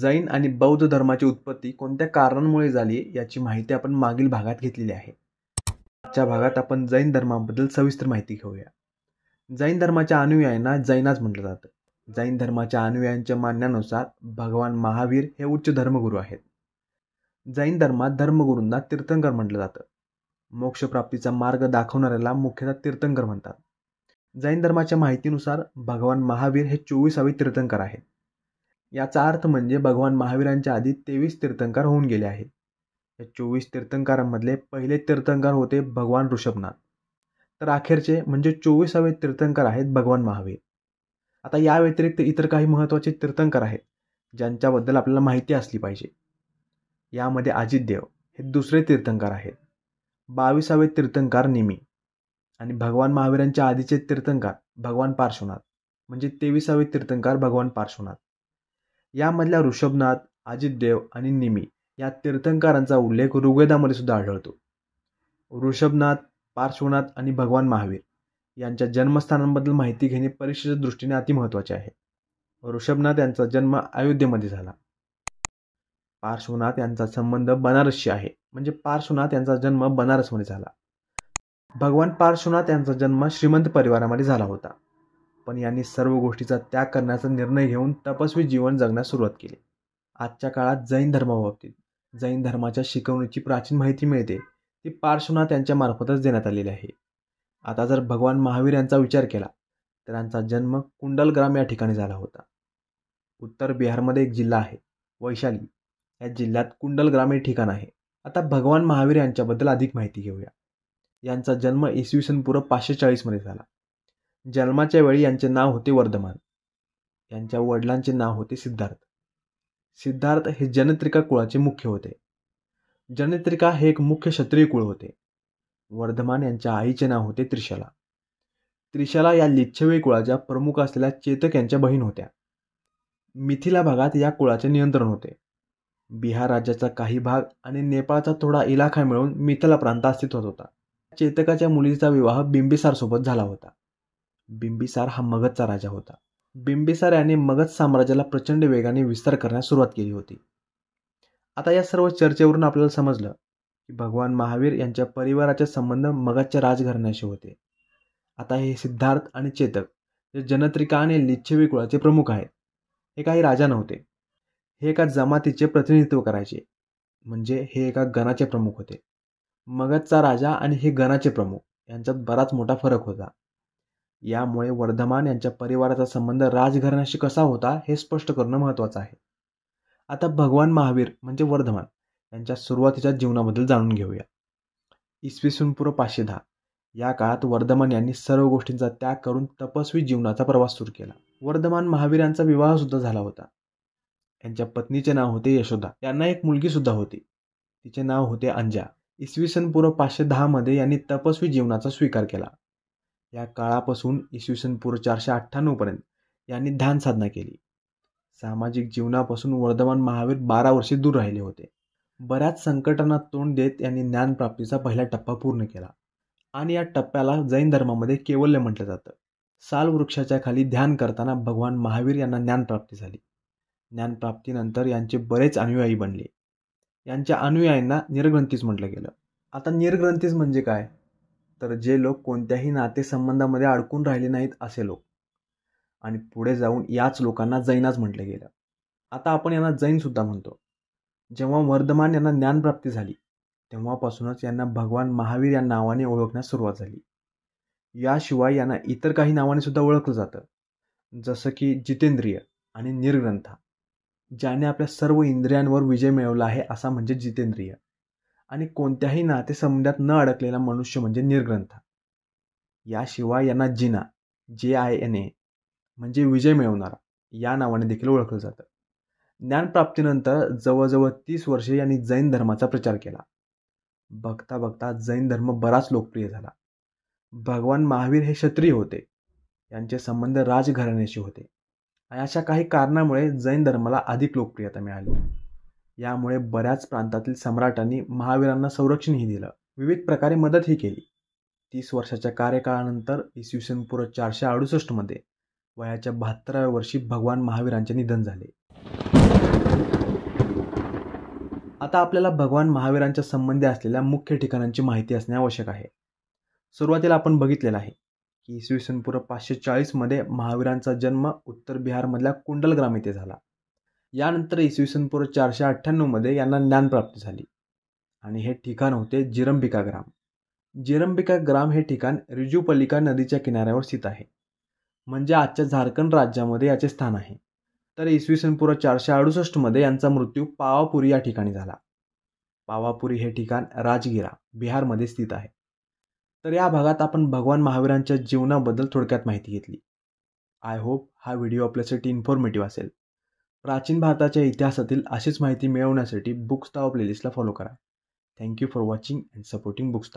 जैन आणि बौद्ध धर्माची उत्पत्ती कोणत्या कारणांमुळे झाली याची माहिती आपण मागील भागात घेतलेली आहे आजच्या भागात आपण जैन धर्माबद्दल सविस्तर माहिती घेऊया जैन धर्माच्या अनुयायांना जैनाच म्हटलं जातं जैन धर्माच्या अनुयायांच्या मानण्यानुसार भगवान महावीर हे उच्च धर्मगुरू आहेत जैन धर्मात धर्मगुरूंना तीर्थंकर म्हटलं जातं मोक्षप्राप्तीचा मार्ग दाखवणाऱ्याला मुख्यतः तीर्थंकर म्हणतात जैन धर्माच्या माहितीनुसार भगवान महावीर हे चोवीसावे तीर्थंकर आहेत याचा अर्थ म्हणजे भगवान महावीरांच्या आधी तेवीस तीर्थंकार होऊन गेले आहेत या चोवीस तीर्थंकारांमधले पहिले तीर्थंकार होते भगवान ऋषभनाथ तर अखेरचे म्हणजे चोवीसावे तीर्थंकर आहेत भगवान महावीर आता या व्यतिरिक्त इतर काही महत्त्वाचे तीर्थंकर आहेत ज्यांच्याबद्दल आपल्याला माहिती असली पाहिजे यामध्ये अजितदेव हे दुसरे तीर्थंकर आहेत बावीसावे तीर्थंकार निमी आणि भगवान महावीरांच्या आधीचे तीर्थंकार भगवान पार्श्वनाथ म्हणजे तेवीसावे तीर्थंकार भगवान पार्श्वनाथ यामधल्या ऋषभनाथ अजित देव आणि निमी या तीर्थंकरांचा उल्लेख ऋग्वेदामध्ये सुद्धा आढळतो ऋषभनाथ पार्श्वनाथ आणि भगवान महावीर यांच्या जन्मस्थानांबद्दल माहिती घेणे परीक्षेच्या दृष्टीने अति महत्वाचे आहे ऋषभनाथ यांचा जन्म अयोध्येमध्ये झाला पार्श्वनाथ यांचा संबंध बनारसशी आहे म्हणजे पार्श्वनाथ यांचा जन्म बनारसमध्ये झाला भगवान पार्श्वनाथ यांचा जन्म श्रीमंत परिवारामध्ये झाला होता पण यांनी सर्व गोष्टीचा त्याग करण्याचा निर्णय घेऊन तपस्वी जीवन जगण्यास सुरुवात केली आजच्या काळात जैन धर्माबाबतीत जैन धर्माच्या शिकवणीची प्राचीन माहिती मिळते ती पार्श्वनाथ मार्फतच देण्यात आलेली आहे आता जर भगवान महावीर यांचा विचार केला तर यांचा जन्म कुंडलग्राम या ठिकाणी झाला होता उत्तर बिहारमध्ये एक जिल्हा आहे वैशाली या जिल्ह्यात कुंडलग्राम हे ठिकाण आहे आता भगवान महावीर यांच्याबद्दल अधिक माहिती घेऊया यांचा जन्म इसवी सन पूर्व पाचशे चाळीसमध्ये झाला जन्माच्या वेळी यांचे नाव होते वर्धमान यांच्या वडिलांचे नाव होते सिद्धार्थ सिद्धार्थ हे जनत्रिका कुळाचे मुख्य होते जनत्रिका हे एक मुख्य क्षत्रिय कुळ होते वर्धमान यांच्या आईचे नाव होते त्रिशाला त्रिशाला या लिच्छवी कुळाच्या प्रमुख असलेल्या चेतक यांच्या बहीण होत्या मिथिला भागात या कुळाचे नियंत्रण होते बिहार राज्याचा काही भाग आणि नेपाळचा थोडा इलाखा मिळून मिथिला प्रांत अस्तित्वात होता चेतकाच्या मुलीचा विवाह बिंबिसारसोबत झाला होता बिंबिसार हा मगधचा राजा होता बिंबिसार याने मगध साम्राज्याला प्रचंड वेगाने विस्तार करण्यास सुरुवात केली होती आता या सर्व चर्चेवरून आपल्याला समजलं की भगवान महावीर यांच्या परिवाराचे संबंध मगधच्या राजघराण्याशी होते आता हे सिद्धार्थ आणि चेतक जे जनत्रिका आणि लिच्छवी कुळाचे प्रमुख आहेत हे काही राजा नव्हते हे एका जमातीचे प्रतिनिधित्व करायचे म्हणजे हे एका गणाचे प्रमुख होते मगधचा राजा आणि हे गणाचे प्रमुख यांच्यात बराच मोठा फरक होता यामुळे वर्धमान यांच्या परिवाराचा संबंध राजघराण्याशी कसा होता हे स्पष्ट करणं महत्वाचं आहे आता भगवान महावीर म्हणजे वर्धमान यांच्या सुरुवातीच्या जीवनाबद्दल जाणून घेऊया इसवी पूर्व पाचशे दहा या काळात वर्धमान यांनी सर्व गोष्टींचा त्याग करून तपस्वी जीवनाचा प्रवास सुरू केला वर्धमान महावीरांचा सुद्धा झाला होता यांच्या पत्नीचे नाव होते यशोदा यांना एक मुलगी सुद्धा होती तिचे नाव होते अंजा इसवी सन पूर्व पाचशे दहामध्ये यांनी तपस्वी जीवनाचा स्वीकार केला या काळापासून इसवी सन पूर्व चारशे अठ्ठ्याण्णवपर्यंत यांनी ध्यान साधना केली सामाजिक जीवनापासून वर्धमान महावीर बारा वर्षे दूर राहिले होते बऱ्याच संकटांना तोंड देत यांनी ज्ञानप्राप्तीचा पहिला टप्पा पूर्ण केला आणि या टप्प्याला जैन धर्मामध्ये केवल्य म्हटलं जातं साल वृक्षाच्या खाली ध्यान करताना भगवान महावीर यांना ज्ञानप्राप्ती झाली ज्ञानप्राप्तीनंतर यांचे बरेच अनुयायी बनले यांच्या अनुयायांना निर्ग्रंथीस म्हटलं गेलं आता निर्ग्रंथीस म्हणजे काय तर जे लोक कोणत्याही नातेसंबंधामध्ये अडकून राहिले नाहीत असे लोक आणि पुढे जाऊन याच लोकांना जैनाच म्हटलं गेलं आता आपण यांना जैनसुद्धा म्हणतो जेव्हा वर्धमान यांना ज्ञानप्राप्ती झाली तेव्हापासूनच यांना भगवान महावीर या नावाने ओळखण्यास सुरुवात झाली याशिवाय यांना इतर काही नावाने सुद्धा ओळखलं जातं जसं की जितेंद्रिय आणि निर्ग्रंथा ज्याने आपल्या सर्व इंद्रियांवर विजय मिळवला आहे असा म्हणजे जितेंद्रिय आणि कोणत्याही नातेसंबंधात न अडकलेला मनुष्य म्हणजे निर्ग्रंथ याशिवाय यांना जिना जे आय एन ए म्हणजे विजय मिळवणारा या नावाने देखील ओळखलं जातं ज्ञानप्राप्तीनंतर जवळजवळ तीस वर्षे यांनी जैन धर्माचा प्रचार केला बघता बघता जैन धर्म बराच लोकप्रिय झाला भगवान महावीर हे क्षत्रिय होते यांचे संबंध राजघराण्याशी होते आणि अशा काही कारणामुळे जैन धर्माला अधिक लोकप्रियता मिळाली यामुळे बऱ्याच प्रांतातील सम्राटांनी महावीरांना संरक्षणही दिलं विविध प्रकारे मदतही केली तीस वर्षाच्या कार्यकाळानंतर इसवी सन पूर्व चारशे अडुसष्टमध्ये वयाच्या बहात्तराव्या वर्षी भगवान महावीरांचे निधन झाले आता आपल्याला भगवान महावीरांच्या संबंधी असलेल्या मुख्य ठिकाणांची माहिती असणे आवश्यक आहे सुरुवातीला आपण बघितलेलं आहे की इसवी सन पूर्व पाचशे चाळीसमध्ये महावीरांचा जन्म उत्तर बिहारमधल्या कुंडलग्राम येथे झाला यानंतर इसवी सन पूर्व चारशे अठ्ठ्याण्णवमध्ये यांना प्राप्त झाली आणि हे ठिकाण होते जिरंबिका ग्राम जिरंबिका ग्राम हे ठिकाण रिजूपल्लिका नदीच्या किनाऱ्यावर स्थित आहे म्हणजे आजच्या झारखंड राज्यामध्ये याचे स्थान आहे तर इसवी सन पूर्व चारशे अडुसष्टमध्ये यांचा मृत्यू पावापुरी या ठिकाणी झाला पावापुरी हे ठिकाण राजगिरा बिहारमध्ये स्थित आहे तर या भागात आपण भगवान महावीरांच्या जीवनाबद्दल थोडक्यात माहिती घेतली आय होप हा व्हिडिओ आपल्यासाठी इन्फॉर्मेटिव्ह असेल प्राचीन भारताच्या इतिहासातील अशीच माहिती मिळवण्यासाठी बुक्स प्लेलिस्टला फॉलो करा thank you for watching and supporting books